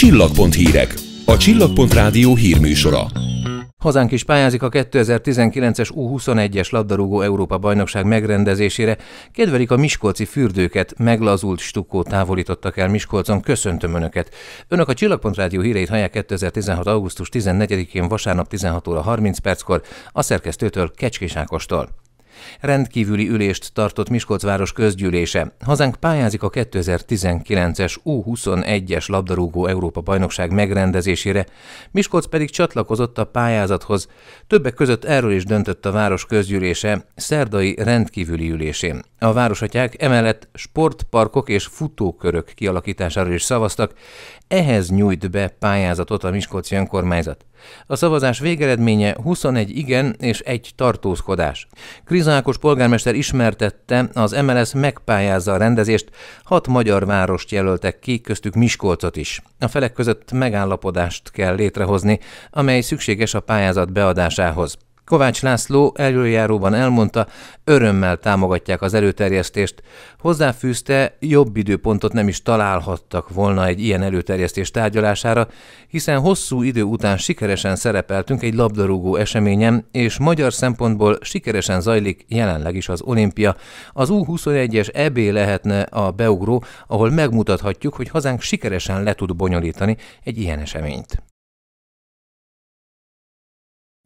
Csillagpont hírek. A Csillagpont rádió hírműsora. Hazánk is pályázik a 2019-es U21-es labdarúgó Európa bajnokság megrendezésére. Kedvelik a miskolci fürdőket, meglazult stukó távolítottak el Miskolcon. Köszöntöm Önöket! Önök a Csillagpont Rádió híreit hallják 2016. augusztus 14-én vasárnap 16 óra 30 perckor a szerkesztőtől Kecskés Ákostól. Rendkívüli ülést tartott város közgyűlése. Hazánk pályázik a 2019-es U21-es labdarúgó Európa bajnokság megrendezésére, Miskolc pedig csatlakozott a pályázathoz. Többek között erről is döntött a város közgyűlése szerdai rendkívüli ülésén. A városatyák emellett sportparkok és futókörök kialakítására is szavaztak, ehhez nyújt be pályázatot a Miskolci önkormányzat. A szavazás végeredménye 21 igen és egy tartózkodás. Krizákos polgármester ismertette, az MLS megpályázza a rendezést, hat magyar várost jelöltek ki, köztük Miskolcot is. A felek között megállapodást kell létrehozni, amely szükséges a pályázat beadásához. Kovács László előjáróban elmondta, örömmel támogatják az előterjesztést. Hozzáfűzte, jobb időpontot nem is találhattak volna egy ilyen előterjesztés tárgyalására, hiszen hosszú idő után sikeresen szerepeltünk egy labdarúgó eseményen, és magyar szempontból sikeresen zajlik jelenleg is az olimpia. Az U21-es EB lehetne a beugró, ahol megmutathatjuk, hogy hazánk sikeresen le tud bonyolítani egy ilyen eseményt.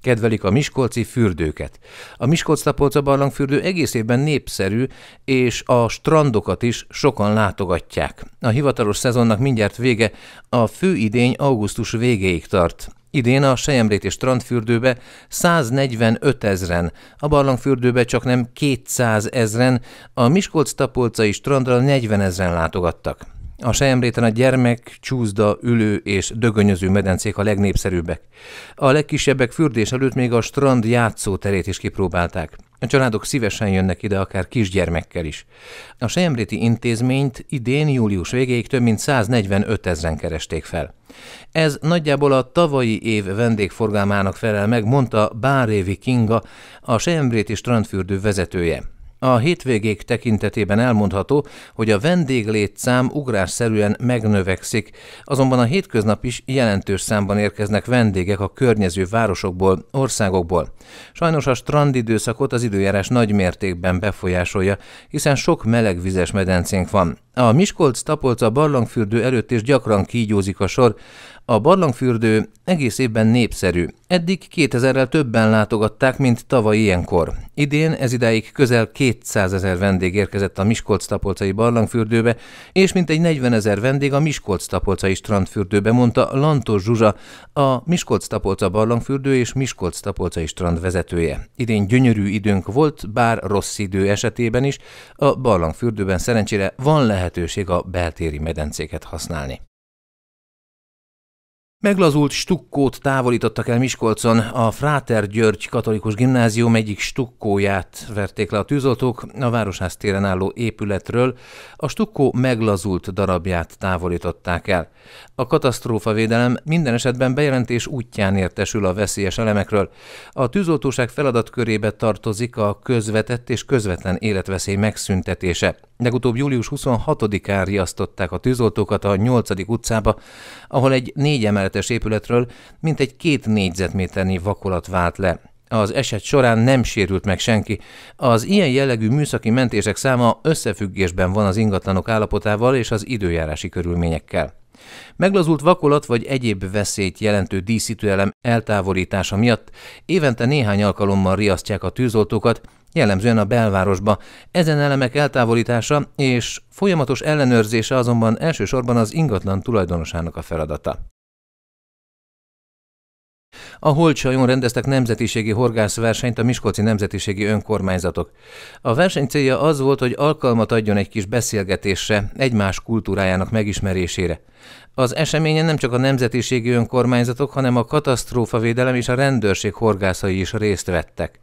Kedvelik a miskolci fürdőket. A Miskolc-Tapolca barlangfürdő egész évben népszerű, és a strandokat is sokan látogatják. A hivatalos szezonnak mindjárt vége, a főidény augusztus végéig tart. Idén a Sejemréti strandfürdőbe 145 ezren, a barlangfürdőbe csak nem 200 ezren, a Miskolc-Tapolcai strandra 40 ezren látogattak. A Sejemréten a gyermek, csúszda, ülő és dögönyöző medencék a legnépszerűbbek. A legkisebbek fürdés előtt még a strand játszóterét is kipróbálták. A családok szívesen jönnek ide akár kisgyermekkel is. A Sejemréti intézményt idén július végéig több mint 145 ezeren keresték fel. Ez nagyjából a tavalyi év vendégforgalmának felel meg, mondta Bárévi Kinga, a Sejemréti strandfürdő vezetője. A hétvégék tekintetében elmondható, hogy a vendéglétszám ugrásszerűen megnövekszik, azonban a hétköznap is jelentős számban érkeznek vendégek a környező városokból, országokból. Sajnos a strandidőszakot az időjárás nagy mértékben befolyásolja, hiszen sok melegvizes medencénk van. A Miskolc-Tapolca barlangfürdő előtt is gyakran kígyózik a sor. A barlangfürdő egész évben népszerű. Eddig 2000-rel többen látogatták, mint tavaly ilyenkor. Idén ez idáig közel 200 ezer vendég érkezett a Miskolc-Tapolcai barlangfürdőbe, és mintegy 40 ezer vendég a Miskolc-Tapolcai strandfürdőbe, mondta Lantos Zsuzsa, a Miskolc-Tapolca barlangfürdő és Miskolc-Tapolcai strand vezetője. Idén gyönyörű időnk volt, bár rossz idő esetében is, a barlangfürdőben szerencsére van lehet lehetőség a beltéri medencéket használni. Meglazult stukkót távolítottak el Miskolcon, a Fráter György Katolikus Gimnázium egyik stukkóját verték le a tűzoltók, a Városház téren álló épületről a stukkó meglazult darabját távolították el. A katasztrófavédelem minden esetben bejelentés útján értesül a veszélyes elemekről. A tűzoltóság feladatkörébe tartozik a közvetett és közvetlen életveszély megszüntetése. Legutóbb július 26-án riasztották a tűzoltókat a 8. utcába, ahol egy négy emeletes épületről mintegy két négyzetméternyi vakolat vált le. Az eset során nem sérült meg senki. Az ilyen jellegű műszaki mentések száma összefüggésben van az ingatlanok állapotával és az időjárási körülményekkel. Meglazult vakolat vagy egyéb veszélyt jelentő díszítőelem eltávolítása miatt évente néhány alkalommal riasztják a tűzoltókat, jellemzően a belvárosba. Ezen elemek eltávolítása és folyamatos ellenőrzése azonban elsősorban az ingatlan tulajdonosának a feladata. A Holcsajon rendeztek nemzetiségi horgászversenyt a Miskolci Nemzetiségi Önkormányzatok. A verseny célja az volt, hogy alkalmat adjon egy kis beszélgetésre, egymás kultúrájának megismerésére. Az eseményen nem csak a nemzetiségi önkormányzatok, hanem a katasztrófavédelem és a rendőrség horgászai is részt vettek.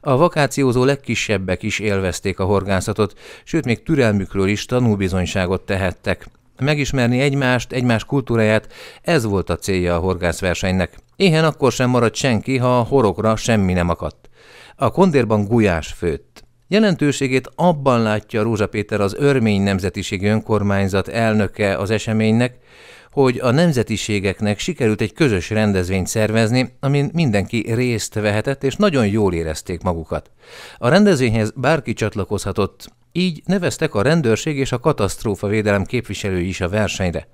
A vakációzó legkisebbek is élvezték a horgászatot, sőt még türelmükről is tanúbizonyságot tehettek. Megismerni egymást, egymás kultúráját, ez volt a célja a horgászversenynek. Éhen akkor sem maradt senki, ha a horokra semmi nem akadt. A kondérban gulyás főtt. Jelentőségét abban látja Rózsa Péter az örmény nemzetiségi önkormányzat elnöke az eseménynek, hogy a nemzetiségeknek sikerült egy közös rendezvényt szervezni, amin mindenki részt vehetett, és nagyon jól érezték magukat. A rendezvényhez bárki csatlakozhatott, így neveztek a rendőrség és a katasztrófa védelem képviselői is a versenyre.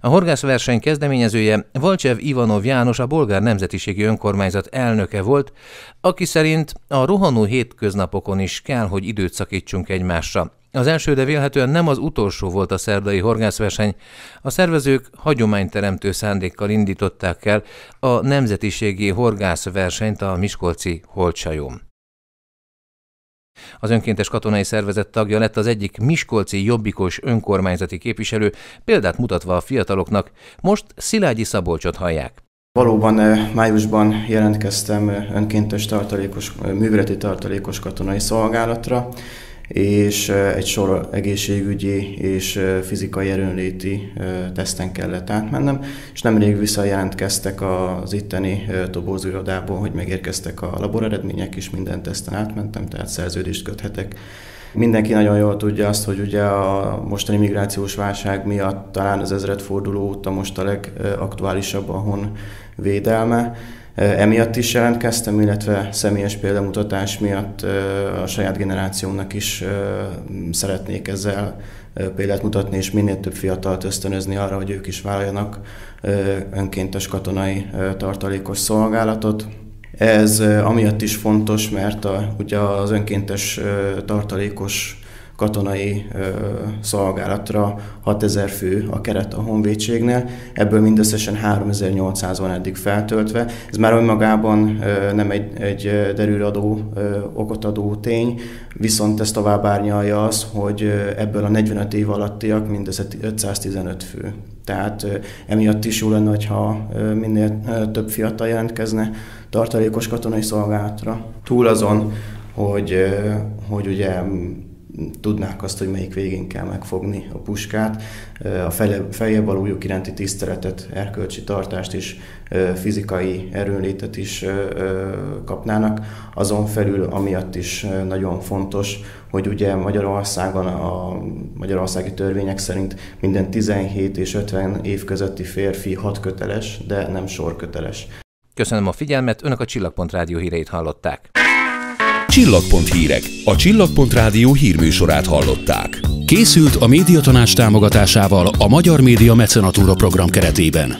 A horgászverseny kezdeményezője Valcsev Ivanov János a bolgár nemzetiségi önkormányzat elnöke volt, aki szerint a rohanó hétköznapokon is kell, hogy időt szakítsunk egymásra. Az első, de vélhetően nem az utolsó volt a szerdai horgászverseny. A szervezők hagyományteremtő szándékkal indították el a nemzetiségi horgászversenyt a Miskolci Holtsajón. Az önkéntes katonai szervezet tagja lett az egyik Miskolci jobbikos önkormányzati képviselő, példát mutatva a fiataloknak. Most Szilágyi Szabolcsot hallják. Valóban eh, májusban jelentkeztem eh, önkéntes tartalékos, eh, műveleti tartalékos katonai szolgálatra, és egy sor egészségügyi és fizikai erőnléti teszten kellett átmennem, és nemrég visszajelentkeztek az itteni tobózőrodából, hogy megérkeztek a laboreredmények is, minden teszten átmentem, tehát szerződést köthetek Mindenki nagyon jól tudja azt, hogy ugye a mostani migrációs válság miatt talán az ezredforduló óta most a legaktuálisabb ahon védelme, Emiatt is jelentkeztem, illetve személyes példamutatás miatt a saját generációmnak is szeretnék ezzel példát mutatni, és minél több fiatalt ösztönözni arra, hogy ők is váljanak önkéntes katonai tartalékos szolgálatot. Ez amiatt is fontos, mert a, ugye az önkéntes tartalékos katonai ö, szolgálatra 6000 fő a keret a honvédségnél, ebből mindösszesen 3800 van eddig feltöltve. Ez már önmagában ö, nem egy, egy derűradó, okot adó tény, viszont ez tovább árnyalja az, hogy ebből a 45 év alattiak mindössze 515 fő. Tehát emiatt is jó lenne, ha minél több fiatal jelentkezne tartalékos katonai szolgálatra. Túl azon, hogy, hogy ugye tudnák azt, hogy melyik végén kell megfogni a puskát. A feljebb aluljuk iránti tiszteletet, erkölcsi tartást is, fizikai erőnlétet is kapnának. Azon felül amiatt is nagyon fontos, hogy ugye Magyarországon a magyarországi törvények szerint minden 17 és 50 év közötti férfi hat köteles, de nem sorköteles. Köszönöm a figyelmet, Önök a Csillagpont Rádió híreit hallották. Csillagpont hírek. A Csillagpont rádió hírműsorát hallották. Készült a médiatanács támogatásával a Magyar Média Mecenatúra program keretében.